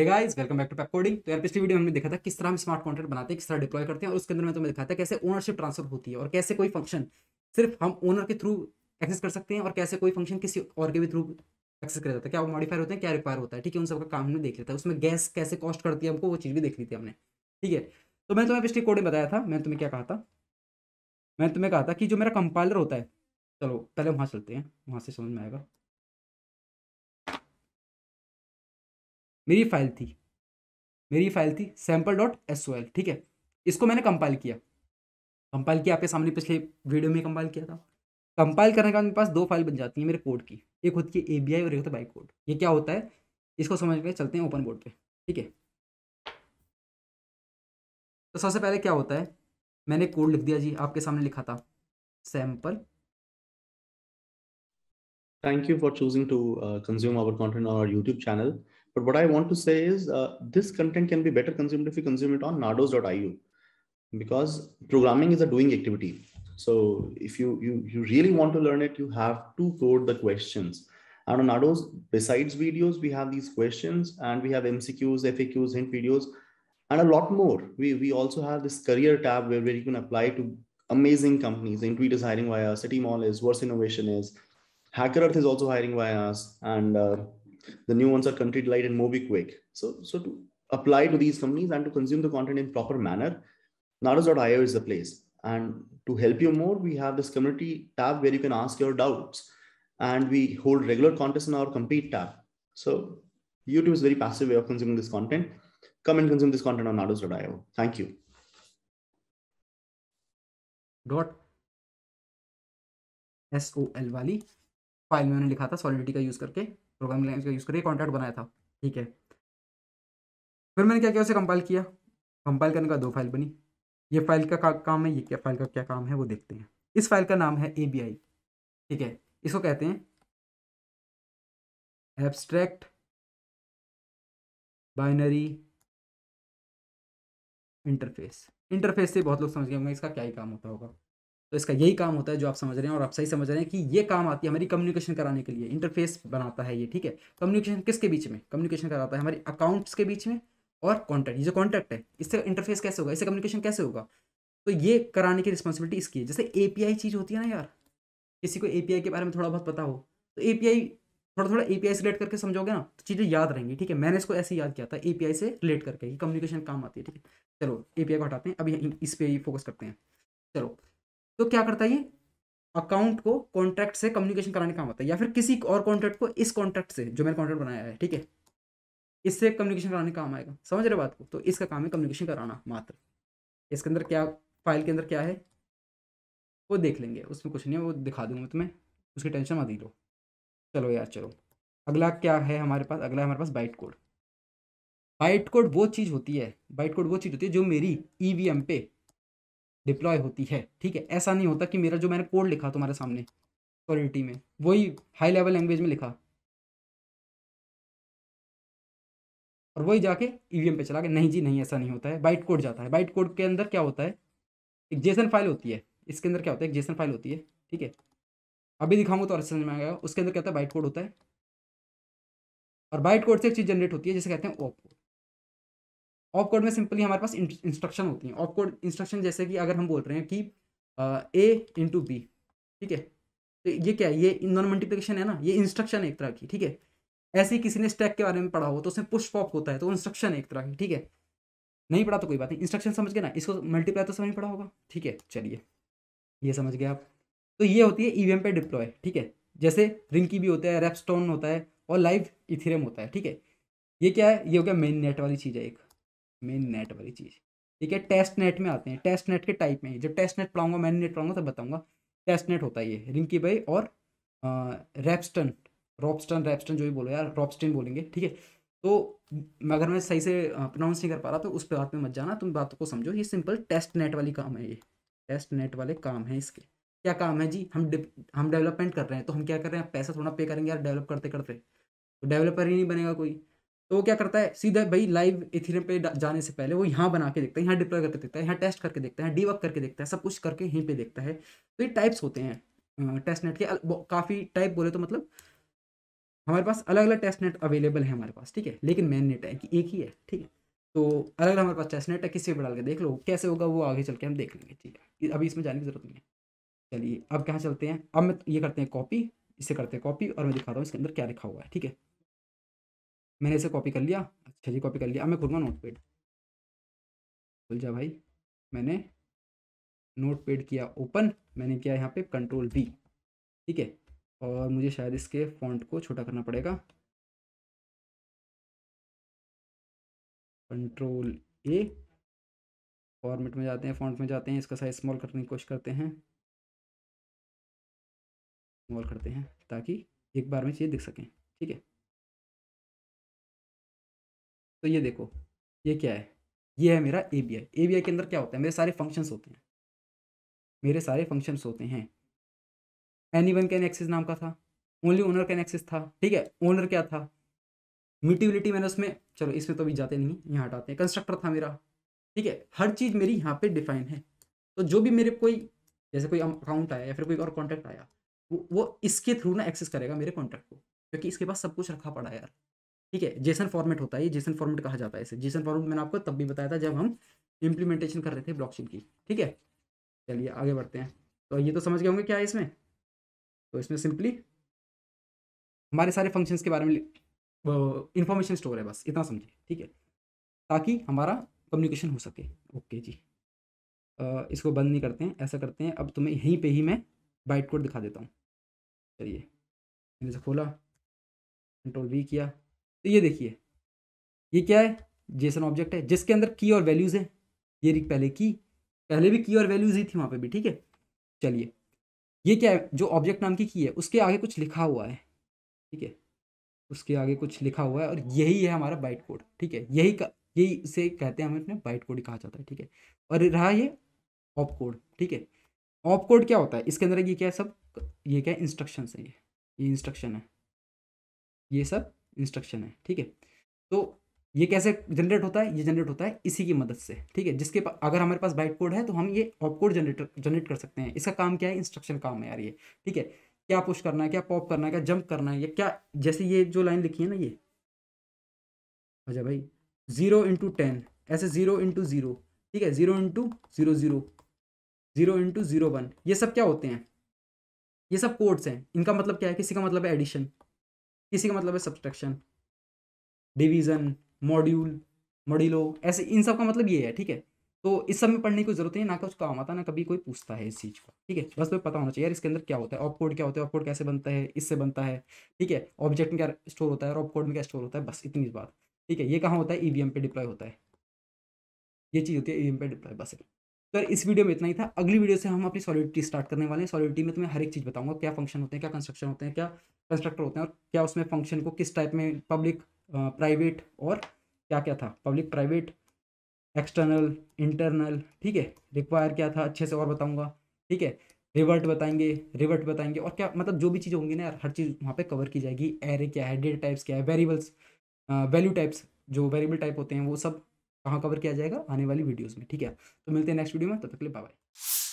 Hey guys welcome back to पैकोडिंग तो यार पिछली वीडियो में हमने देखा था किस तरह हम स्मार्ट कॉन्ट्रैक्ट बनाते हैं किस तरह डिप्लॉय करते हैं और उसके अंदर में तो मैं दिखाता है कैसे ओनरशिप ट्रांसफर होती है और कैसे कोई फंक्शन सिर्फ हम ओनर के थ्रू एक्सेस कर सकते हैं और कैसे कोई फंक्शन किसी और के भी थ्रू एक्सेस कर जाता है क्या वो मॉडिफाई होते हैं क्या रिक्वायर होता है ठीक है उन सबका काम हमने देख लेता है उसमें गैस कैसे कॉस्ट करती है हमको वो चीज़ भी देख ली थी हमने ठीक है तो मैं तुम्हें पिछली कोडिंग बताया था मैंने तुम्हें क्या कहा था मैंने तुम्हें कहा था कि जो मेरा कंपाइलर होता है चलो पहले वहाँ चलते हैं वहाँ से समझ में आएगा मेरी फाइल थी मेरी फाइल थी sample dot S O L ठीक है इसको मैंने कंपाइल किया कंपाइल किया आपके सामने पिछले वीडियो में कंपाइल किया था कंपाइल करने के बाद मेरे पास दो फाइल बन जाती है मेरे कोड की एक होती है ए बी आई और एक होता है बाई कोड ये क्या होता है इसको समझ के चलते हैं ओपन बोर्ड पे ठीक है तो सबसे पहले क्या होता है मैंने कोड लिख दिया जी आपके सामने लिखा था sample thank you for choosing to consume our content on our YouTube channel But what I want to say is uh, this content can be better consumed if you consume it on nardos.io because programming is a doing activity. So if you, you, you really want to learn it, you have to code the questions. And on nados, besides videos, we have these questions and we have MCQs, FAQs, hint videos, and a lot more. We, we also have this career tab where, where you can apply to amazing companies. Intuit is hiring via us, City Mall is, Worse Innovation is, Hacker Earth is also hiring via us, and uh, the new ones are Country Delight and MobiQuick. So, so to apply to these companies and to consume the content in proper manner, Nadas.io is the place. And to help you more, we have this community tab where you can ask your doubts. And we hold regular contests in our compete tab. So YouTube is very passive way of consuming this content. Come and consume this content on Nados.io. Thank you. Dot S O L O L वाली file में उन्होंने लिखा था Solidity का use करके programming language का use करके contract बनाया था ठीक है फिर मैंने क्या किया उसे कंपाइल किया कंपाइल करने का दो फाइल बनी ये फाइल का, का काम है ये क्या फाइल का क्या काम है वो देखते हैं इस फाइल का नाम है ए ठीक है इसको कहते हैं एब्स्ट्रैक्ट बाइनरी इंटरफेस इंटरफेस से बहुत लोग समझ गए होंगे इसका क्या ही काम होता होगा तो इसका यही काम होता है जो आप समझ रहे हैं और आप सही समझ रहे हैं कि ये काम आती है हमारी कम्युनिकेशन कराने के लिए इंटरफेस बनाता है ये ठीक है कम्युनिकेशन किसके बीच में कम्युनिकेशन कराता है हमारे अकाउंट्स के बीच में और कॉन्टैक्ट ये जो कॉन्टैक्ट है इससे इंटरफेस कैसे होगा इससे कम्युनिकेशन कैसे होगा तो ये कराने की रिस्पॉन्सिबिलिटी इसकी है जैसे ए चीज़ होती है ना यार किसी को ए के बारे में थोड़ा बहुत पता हो तो ए थोड़ा थोड़ा ए पी आई से रिलेट करके समझोगे ना तो चीज़ें याद रहेंगी ठीक है मैंने इसको ऐसे याद किया था ए पी आई से रिलेट करके कम्युनिकेशन काम आती है ठीक है चलो ए पी आई को हटाते हैं अभी इस पर फोकस करते हैं चलो तो क्या करता है ये अकाउंट को कॉन्ट्रैक्ट से कम्युनिकेशन कराने का काम होता है या फिर किसी और कॉन्ट्रैक्ट को इस कॉन्ट्रैक्ट से जो मैंने कॉन्ट्रैक्ट बनाया है ठीक है इससे कम्युनिकेशन कराने का काम आएगा समझ रहे बात को तो इसका काम है कम्युनिकेशन कराना मात्र इसके अंदर क्या फाइल के अंदर क्या है वो देख लेंगे उसमें कुछ नहीं है वो दिखा दूंगा तुम्हें उसकी टेंशन मत लो चलो यार चलो अगला क्या है हमारे पास अगला हमारे पास बाइट कोड बाइट कोड वो चीज़ होती है बाइट कोड वो चीज़ होती है जो मेरी ई e पे डिप्लॉय होती है ठीक है ऐसा नहीं होता कि मेरा जो मैंने कोड लिखा तुम्हारे सामने क्वालिटी में वही हाई लेवल लैंग्वेज में लिखा और वही जाके ईवीएम e पे चला गया नहीं जी नहीं ऐसा नहीं होता है बाइट कोड जाता है बाइट कोड के अंदर क्या होता है एक जेसन फाइल होती है इसके अंदर क्या होता है एक जेसन फाइल होती है ठीक है अभी दिखाऊंगा तो और समझ में आएगा उसके अंदर क्या होता है बाइट कोड होता है और बाइट कोड से एक चीज़ जनरेट होती है जिसे कहते हैं ओप ऑफ कोड में सिंपली हमारे पास इंस्ट्रक्शन होती है ऑफ कोड इंस्ट्रक्शन जैसे कि अगर हम बोल रहे हैं कि ए इंटू बी ठीक है तो ये क्या है ये नॉन मल्टीप्लिकेशन है ना ये इंस्ट्रक्शन एक तरह की ठीक है ऐसे ही किसी ने स्टैक के बारे में पढ़ा हो तो उसमें पुश पॉप होता है तो इंस्ट्रक्शन एक तरह की ठीक है नहीं पढ़ा तो कोई बात नहीं इंस्ट्रक्शन समझ गए ना इसको मल्टीप्लाई तो समझ पड़ा होगा ठीक है चलिए ये समझ गए आप तो ये होती है ईवीएम e पे डिप्लॉय ठीक है जैसे रिंकी भी होता है रेपस्टोन होता है और लाइव इथेरियम होता है ठीक है ये क्या है ये हो गया मेन नेट वाली चीज़ है एक मेन नेट वाली चीज़ ठीक है टेस्ट नेट में आते हैं टेस्ट नेट के टाइप में जब टेस्ट नेट पढ़ाऊंगा मैन नेट पढ़ाऊंगा तब बताऊंगा टेस्ट नेट होता है ये रिंकी भाई और रैपस्टन रॉपस्टन रैपस्टन जो भी बोलो यार रॉपस्टन बोलेंगे ठीक है तो अगर मैं सही से प्रोनाउंस नहीं कर पा रहा तो उस पर बात में मत जाना तुम बात को समझो ये सिंपल टेस्ट नेट वाली काम है ये टेस्ट नेट वाले काम है इसके क्या काम है जी हम हम डेवलपमेंट कर रहे हैं तो हम क्या कर रहे हैं पैसा थोड़ा पे करेंगे यार डेवलप करते करते तो डेवलपर ही नहीं बनेगा कोई तो वो क्या करता है सीधा भाई लाइव इथेरियम पे जाने से पहले वो यहाँ बना के देखता है यहाँ डिप्लॉय करके देखता है यहाँ टेस्ट करके देखता है डीवक करके देखता है सब कुछ करके यहीं पे देखता है तो ये टाइप्स होते हैं टेस्ट नेट के काफ़ी टाइप बोले तो मतलब हमारे पास अलग अलग टेस्ट नेट अवेलेबल है हमारे पास ठीक है लेकिन मेन नेट है कि एक ही है ठीक है तो अलग अलग हमारे पास टेस्ट नेट है किसी पर डाल के देख लो कैसे होगा वो आगे चल के हम देख लेंगे ठीक है अभी इसमें जाने की जरूरत नहीं है चलिए अब कहाँ चलते हैं अब मैं ये करते हैं कॉपी इसे करते हैं कॉपी और मैं दिखा रहा हूँ इसके अंदर क्या लिखा हुआ है ठीक है मैंने इसे कॉपी कर लिया अच्छा जी कॉपी कर लिया अब मैं खोलूँगा नोट पेड खुल जा भाई मैंने नोट पेड किया ओपन मैंने किया यहाँ पे कंट्रोल बी ठीक है और मुझे शायद इसके फॉन्ट को छोटा करना पड़ेगा कंट्रोल ए फॉर्मेट में जाते हैं फॉन्ट में जाते हैं इसका साइज स्मॉल करने की कोशिश करते हैं स्मॉल करते हैं ताकि एक बार में चीज़ दिख सकें ठीक है तो ये देखो ये क्या है ये है मेरा A B I A B I के अंदर क्या होता है मेरे सारे फंक्शंस होते हैं मेरे सारे फंक्शंस होते हैं एनी वन कैन एक्सेस नाम का था ओनली ओनर कैन एक्सेस था ठीक है ओनर क्या था म्यूटिबिलिटी मैंने उसमें चलो इसमें तो अभी जाते नहीं यहाँ हटाते हैं कंस्ट्रक्टर था मेरा ठीक है हर चीज़ मेरी यहाँ पे डिफाइन है तो जो भी मेरे कोई जैसे कोई अकाउंट आया या फिर कोई और कॉन्टैक्ट आया वो, वो इसके थ्रू ना एक्सेस करेगा मेरे कॉन्टैक्ट को क्योंकि इसके पास सब कुछ रखा पड़ा है यार ठीक है जेसन फॉर्मेट होता है ये जेसन फॉर्मेट कहा जाता है इसे जेसन फॉर्मेट मैंने आपको तब भी बताया था जब हम इम्प्लीमेंटेशन कर रहे थे ब्लॉकचेन की ठीक है चलिए आगे बढ़ते हैं तो ये तो समझ गए होंगे क्या है इसमें तो इसमें सिंपली हमारे सारे फंक्शंस के बारे में इंफॉर्मेशन स्टोर है बस इतना समझिए ठीक है ताकि हमारा कम्युनिकेशन हो सके ओके जी आ, इसको बंद नहीं करते हैं ऐसा करते हैं अब तुम्हें यहीं पे ही मैं बाइट कोड दिखा देता हूँ चलिए मैंने इसे खोला कंट्रोल वी किया तो ये देखिए ये क्या है जेसन ऑब्जेक्ट है जिसके अंदर की और वैल्यूज़ है ये रिक पहले की पहले भी की और वैल्यूज़ ही थी वहाँ पे भी ठीक है चलिए ये क्या है जो ऑब्जेक्ट नाम की की है उसके आगे कुछ लिखा हुआ है ठीक है उसके आगे कुछ लिखा हुआ है और यही है हमारा बाइट कोड ठीक है यही का यही इसे कहते हैं हमें अपने बाइट कोड कहा जाता है ठीक है और रहा ये ऑप कोड ठीक है ऑप कोड क्या होता है इसके अंदर ये क्या है सब ये क्या है इंस्ट्रक्शन है ये ये इंस्ट्रक्शन है ये सब इंस्ट्रक्शन है ठीक है तो ये कैसे जनरेट होता है ये जनरेट होता है इसी की मदद से ठीक है जिसके पास अगर हमारे पास बाइट कोड है तो हम ये ऑप कोड जनरेटर जनरेट कर सकते हैं इसका काम क्या है इंस्ट्रक्शन काम है यार ये ठीक है क्या पुश करना है क्या पॉप करना है क्या जंप करना है या क्या जैसे ये जो लाइन लिखी है ना ये अच्छा भाई जीरो इंटू टेन ऐसे जीरो इंटू जीरो ठीक है zero into zero zero zero into zero one ये सब क्या होते हैं ये सब कोड्स हैं इनका मतलब क्या है किसी का मतलब है एडिशन किसी का मतलब है सब्सट्रक्शन डिवीज़न मॉड्यूल मॉड्यूलो ऐसे इन सब का मतलब ये है ठीक है तो इस सब में पढ़ने की जरूरत है ना कि उसका काम आता ना कभी कोई पूछता है इस चीज़ का ठीक है बस तुम्हें पता होना चाहिए यार इसके अंदर क्या होता है ऑपकोड कोड क्या होता है ऑपकोड कोड कैसे बनता है इससे बनता है ठीक है ऑब्जेक्ट में क्या स्टोर होता है और ऑपकोड कोड में क्या स्टोर होता है बस इतनी बात ठीक है ये कहाँ होता है ई e पे डिप्लॉय होता है ये चीज़ होती है ई e पे डिप्लॉय बस तो इस वीडियो में इतना ही था अगली वीडियो से हम अपनी सॉलिडिटी स्टार्ट करने वाले हैं सॉलिडिटी में तुम्हें हर एक चीज़ बताऊंगा क्या फंक्शन होते हैं क्या कंस्ट्रक्शन होते हैं क्या कंस्ट्रक्टर होते हैं और क्या उसमें फंक्शन को किस टाइप में पब्लिक प्राइवेट और क्या क्या था पब्लिक प्राइवेट एक्सटर्नल इंटरनल ठीक है रिक्वायर क्या था अच्छे से और बताऊँगा ठीक है रिवर्ट बताएंगे रिवर्ट बताएंगे और क्या मतलब जो भी चीज़ होंगी ना यार हर चीज़ वहाँ पे कवर की जाएगी एरे क्या है डेटा टाइप्स क्या है वेरिएबल्स वैल्यू टाइप्स जो वेरिएबल टाइप होते हैं वो सब कहाँ कवर किया जाएगा आने वाली वीडियोज़ में ठीक है तो मिलते हैं नेक्स्ट वीडियो में तब तक के लिए बाय